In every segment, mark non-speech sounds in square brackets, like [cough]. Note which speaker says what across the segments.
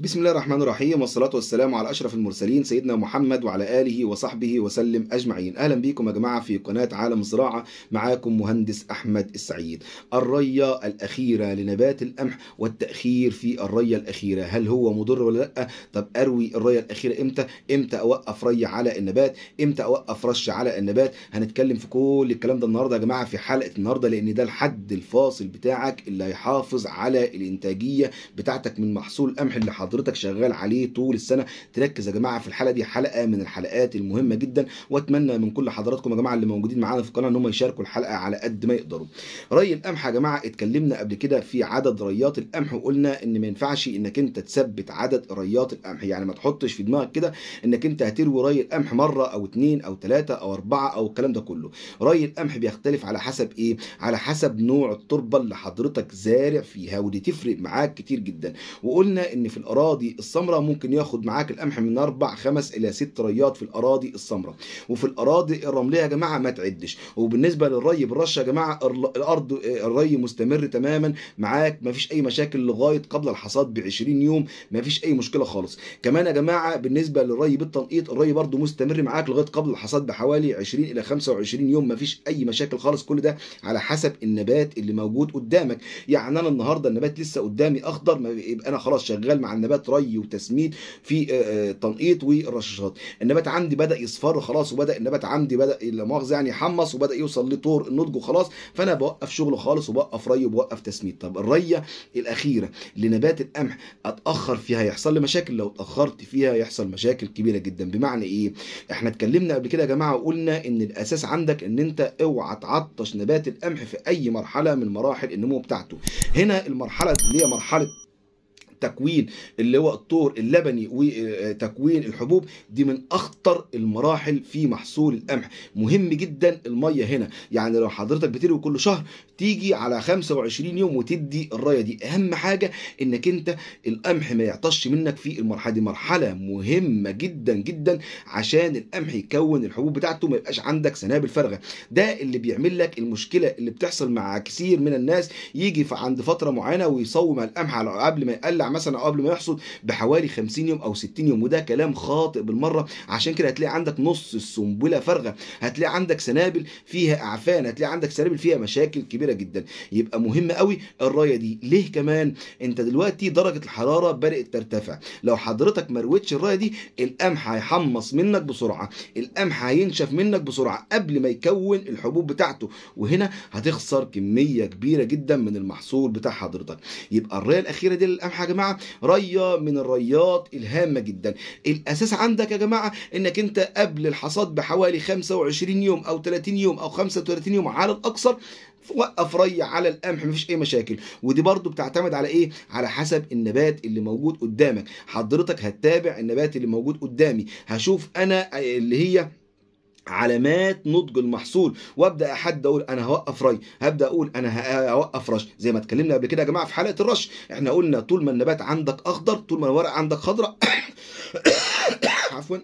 Speaker 1: بسم الله الرحمن الرحيم والصلاة والسلام على أشرف المرسلين سيدنا محمد وعلى آله وصحبه وسلم أجمعين أهلا بكم يا جماعة في قناة عالم الزراعة معاكم مهندس أحمد السعيد الرية الأخيرة لنبات القمح والتأخير في الرية الأخيرة هل هو مضر ولا لأ؟ طب أروي الرية الأخيرة إمتى؟ إمتى أوقف ري على النبات؟ إمتى أوقف رش على النبات؟ هنتكلم في كل الكلام ده النهاردة يا جماعة في حلقة النهاردة لأن ده الحد الفاصل بتاعك اللي هيحافظ على الإنتاجية بتاعتك من محصول قمح اللي حضرتك شغال عليه طول السنه تركز يا جماعه في الحلقه دي حلقه من الحلقات المهمه جدا واتمنى من كل حضراتكم يا جماعه اللي موجودين معانا في القناه ان هم يشاركوا الحلقه على قد ما يقدروا ري القمح يا جماعه اتكلمنا قبل كده في عدد ريات القمح وقلنا ان ما ينفعش انك انت تثبت عدد ريات القمح يعني ما تحطش في دماغك كده انك انت هتروي ري القمح مره او اتنين او ثلاثه او اربعه او الكلام ده كله ري القمح بيختلف على حسب ايه على حسب نوع التربه اللي حضرتك زارع فيها ودي تفرق معاك كتير جدا وقلنا ان في الأراضي الأراضي السمراء ممكن ياخد معاك القمح من أربع خمس إلى ست ريات في الأراضي السمراء وفي الأراضي الرملية يا جماعة ما تعدش وبالنسبة للري بالرشة يا جماعة الأرض آه، الري مستمر تماما معاك ما فيش أي مشاكل لغاية قبل الحصاد ب 20 يوم ما فيش أي مشكلة خالص كمان يا جماعة بالنسبة للري بالتنقيط الري برده مستمر معاك لغاية قبل الحصاد بحوالي 20 إلى 25 يوم ما فيش أي مشاكل خالص كل ده على حسب النبات اللي موجود قدامك يعني أنا النهاردة النبات لسه قدامي أخضر يبقى أنا خلاص شغال مع النبات نبات ري وتسميد في آه، آه، تنقيط ورشاشات النبات عندي بدا يصفر خلاص وبدا النبات عندي بدا لا مؤاخذه يعني يحمص وبدا يوصل لطور النضج وخلاص فانا بوقف شغله خالص وبوقف ري وبوقف تسميد طب الريه الاخيره لنبات القمح اتاخر فيها يحصل لي مشاكل لو اتاخرت فيها يحصل مشاكل كبيره جدا بمعنى ايه احنا اتكلمنا قبل كده يا جماعه وقلنا ان الاساس عندك ان انت اوعى تعطش نبات القمح في اي مرحله من مراحل النمو بتاعته هنا المرحله اللي هي مرحله التكوين اللي هو الطور اللبني وتكوين الحبوب دي من اخطر المراحل في محصول القمح مهم جدا الميه هنا يعني لو حضرتك بتروي كل شهر تيجي على 25 يوم وتدي الرايه دي اهم حاجه انك انت القمح ما يعطش منك في المرحله دي مرحله مهمه جدا جدا عشان القمح يكون الحبوب بتاعته ما يبقاش عندك سنابل فارغه ده اللي بيعمل لك المشكله اللي بتحصل مع كثير من الناس يجي عند فتره معينه ويصوم القمح على قبل ما يقلع مثلا قبل ما يحصد بحوالي 50 يوم او 60 يوم وده كلام خاطئ بالمره عشان كده هتلاقي عندك نص السنبله فارغه هتلاقي عندك سنابل فيها اعفان هتلاقي عندك سنابل فيها مشاكل كبيره جدا يبقى مهم قوي الرايه دي ليه كمان انت دلوقتي درجه الحراره بدات ترتفع لو حضرتك مروتش الرايه دي القمح هيحمص منك بسرعه القمح هينشف منك بسرعه قبل ما يكون الحبوب بتاعته وهنا هتخسر كميه كبيره جدا من المحصول بتاع حضرتك يبقى الرايه الاخيره دي للقمح يا جماعه ريه من الريات الهامه جدا الاساس عندك يا جماعه انك انت قبل الحصاد بحوالي 25 يوم او 30 يوم او 35 يوم على الاكثر وقف ري على القمح مفيش اي مشاكل ودي برضو بتعتمد على ايه على حسب النبات اللي موجود قدامك حضرتك هتتابع النبات اللي موجود قدامي هشوف انا اللي هي علامات نضج المحصول وابدا احد اقول انا هوقف ري هبدا اقول انا آه، هوقف رش زي ما اتكلمنا قبل كده يا جماعه في حلقه الرش احنا قلنا طول ما النبات عندك اخضر طول ما الورق عندك خضراء [coughs] عفوا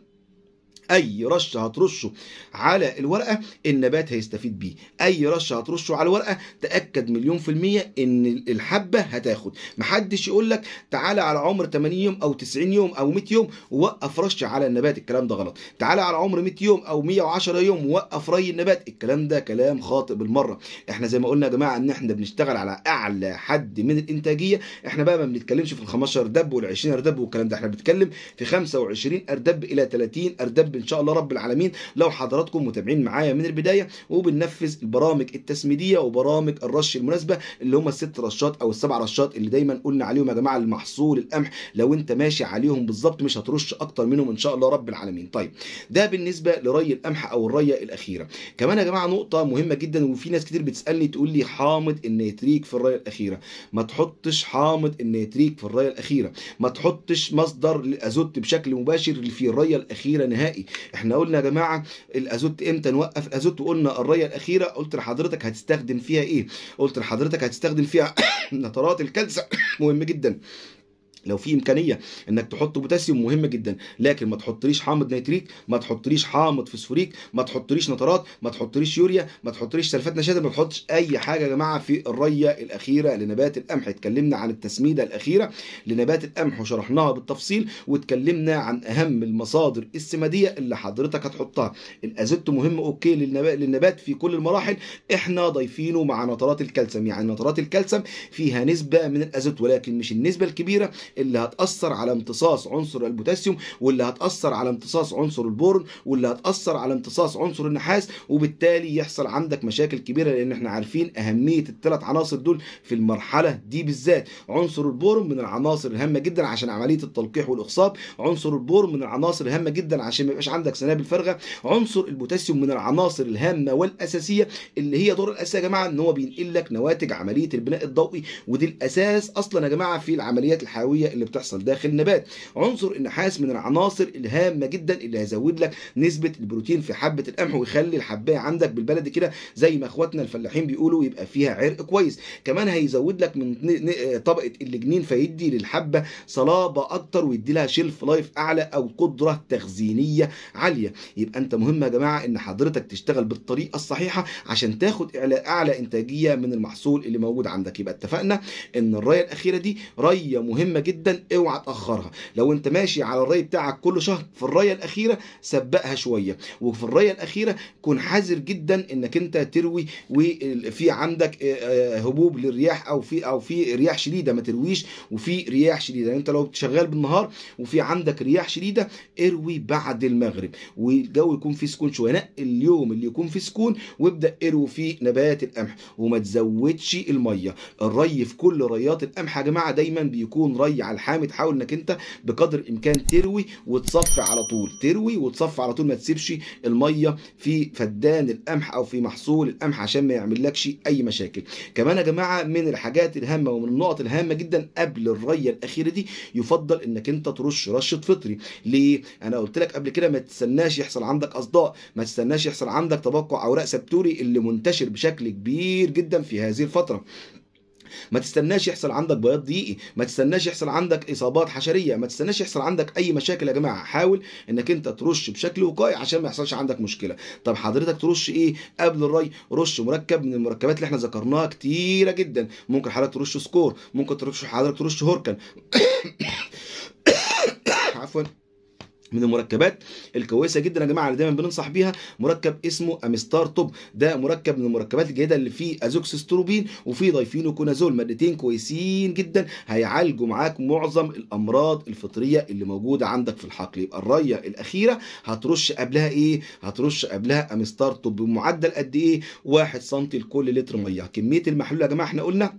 Speaker 1: اي رشه هترشه على الورقه النبات هيستفيد بيه اي رشه هترشه على الورقه تاكد مليون في الميه ان الحبه هتاخد محدش يقول لك تعالى على عمر 80 يوم او 90 يوم او 100 يوم ووقف رش على النبات الكلام ده غلط تعالى على عمر 100 يوم او 110 يوم ووقف ري النبات الكلام ده كلام خاطئ بالمره احنا زي ما قلنا يا جماعه ان احنا بنشتغل على اعلى حد من الانتاجيه احنا بقى ما بنتكلمش في ال 15 اردب وال 20 اردب والكلام ده احنا بنتكلم في 25 اردب الى 30 اردب القلب ان شاء الله رب العالمين لو حضراتكم متابعين معايا من البدايه وبننفذ البرامج التسميديه وبرامج الرش المناسبه اللي هم الست رشات او السبع رشات اللي دايما قلنا عليهم يا جماعه المحصول القمح لو انت ماشي عليهم بالظبط مش هترش اكتر منهم ان شاء الله رب العالمين طيب ده بالنسبه لري القمح او الريه الاخيره كمان يا جماعه نقطه مهمه جدا وفي ناس كتير بتسالني تقول لي حامض النيتريك في الريه الاخيره ما تحطش حامض النيتريك في الريه الاخيره ما تحطش مصدر للازوت بشكل مباشر في الريه الاخيره نهائي احنا قلنا يا جماعه الازوت امتى نوقف الازوت وقلنا الريه الاخيره قلت لحضرتك هتستخدم فيها ايه قلت لحضرتك هتستخدم فيها [coughs] نترات الكالسيوم [coughs] مهم جدا لو في امكانيه انك تحط بوتاسيوم مهمه جدا لكن ما تحطليش حامض نيتريك ما تحطليش حامض فوسفوريك ما تحطليش نترات ما تحطليش يوريا ما تحطليش سلفات نشازه ما تحطش اي حاجه يا جماعه في الريه الاخيره لنبات القمح اتكلمنا عن التسميده الاخيره لنبات القمح وشرحناها بالتفصيل واتكلمنا عن اهم المصادر السماديه اللي حضرتك هتحطها الازوت مهم اوكي للنبات في كل المراحل احنا ضايفينه مع نترات الكالسيوم يعني نترات الكالسيوم فيها نسبه من الازوت ولكن مش النسبه الكبيره اللي هتأثر على امتصاص عنصر البوتاسيوم واللي هتأثر على امتصاص عنصر البورن واللي هتأثر على امتصاص عنصر النحاس وبالتالي يحصل عندك مشاكل كبيرة لأن احنا عارفين أهمية الثلاث عناصر دول في المرحلة دي بالذات عنصر البورن من العناصر الهامة جدا عشان عملية التلقيح والإخصاب عنصر البورن من العناصر الهامة جدا عشان ما يبقاش عندك سنابل فارغة عنصر البوتاسيوم من العناصر الهامة والأساسية اللي هي دور الأساسي يا جماعة إن هو بينقل لك نواتج عملية البناء الضوئي ودي الأساس أصلا يا جماعة في العمليات الحيوية الطبيعيه اللي بتحصل داخل النبات عنصر النحاس من العناصر الهامه جدا اللي هيزود لك نسبه البروتين في حبه القمح ويخلي الحبايه عندك بالبلدي كده زي ما اخواتنا الفلاحين بيقولوا يبقى فيها عرق كويس كمان هيزود لك من آه، طبقه اللجنين فيدي للحبه صلابه اكتر ويدي لها شيلف لايف اعلى او قدره تخزينيه عاليه يبقى انت مهم يا جماعه ان حضرتك تشتغل بالطريقه الصحيحه عشان تاخد اعلى انتاجيه من المحصول اللي موجود عندك يبقى اتفقنا ان الرايه الاخيره دي رايه مهمه جدا جدا اوعى تاخرها لو انت ماشي على الري بتاعك كل شهر في الرايه الاخيره سبقها شويه وفي الرايه الاخيره كن حذر جدا انك انت تروي وفي عندك آه، آه، هبوب للرياح او في او في رياح شديده ما ترويش وفي رياح شديده يعني انت لو شغال بالنهار وفي عندك رياح شديده اروي بعد المغرب والجو يكون فيه سكون شويه نقي اليوم اللي يكون فيه سكون وابدا اروي فيه نبات القمح وما تزودش الميه الري في كل ريات القمح يا جماعه دايما بيكون ري الميه على الحامي تحاول انك انت بقدر الامكان تروي وتصفي على طول تروي وتصفي على طول ما تسيبش الميه في فدان القمح او في محصول القمح عشان ما يعملكش اي مشاكل كمان يا جماعه من الحاجات الهامه ومن النقط الهامه جدا قبل الريه الاخيره دي يفضل انك انت ترش رشه فطري ليه انا قلت لك قبل كده ما تستناش يحصل عندك اصداء ما تستناش يحصل عندك تبقع اوراق سبتوري اللي منتشر بشكل كبير جدا في هذه الفتره ما تستناش يحصل عندك بياض ضيقي ما تستناش يحصل عندك اصابات حشريه ما تستناش يحصل عندك اي مشاكل يا جماعه حاول انك انت ترش بشكل وقائي عشان ما يحصلش عندك مشكله طب حضرتك ترش ايه قبل الري رش مركب من المركبات اللي احنا ذكرناها كتيره جدا ممكن حضرتك ترش سكور ممكن ترش حضرتك ترش هوركن [coughs] عفوا من المركبات الكويسه جدا يا جماعه اللي دايما بننصح بيها مركب اسمه امستار توب ده مركب من المركبات الجيده اللي فيه ازوكسستروبين وفيه دايفينوكونازول مادتين كويسين جدا هيعالجوا معاك معظم الامراض الفطريه اللي موجوده عندك في الحقل يبقى الريه الاخيره هترش قبلها ايه هترش قبلها امستار توب بمعدل قد ايه 1 سم لكل لتر ميه كميه المحلول يا جماعه احنا قلنا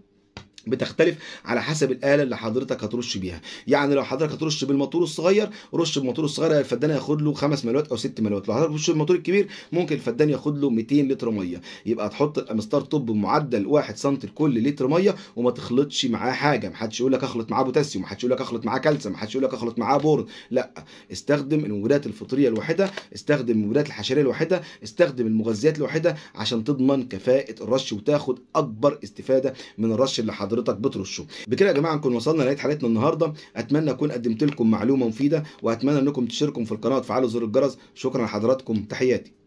Speaker 1: بتختلف على حسب الاله اللي حضرتك هترش بيها يعني لو حضرتك هترش بالموتور الصغير رش بالموتور الصغير الفدان هياخد له 5 ملوات او 6 ملوات لو حضرتك بترش بالموتور الكبير ممكن الفدان ياخد له 200 لتر ميه يبقى تحط الامستار توب بمعدل 1 سم لكل لتر ميه وما تخلطش معاه حاجه ما حدش يقول لك اخلط معاه بوتاسيوم ما حدش يقول لك اخلط معاه كالسيوم ما حدش يقول لك اخلط معاه بورد لا استخدم المبيدات الفطريه الواحده استخدم المبيدات الحشريه الواحده استخدم المغذيات الواحده عشان تضمن كفاءه الرش وتاخد اكبر استفاده من الرش اللي حضرتك حضرتك بترشه بكده يا جماعه نكون وصلنا لنهايه حلقتنا النهارده اتمنى اكون قدمت لكم معلومه مفيده واتمنى انكم تشتركوا في القناه وتفعلوا زر الجرس شكرا لحضراتكم تحياتي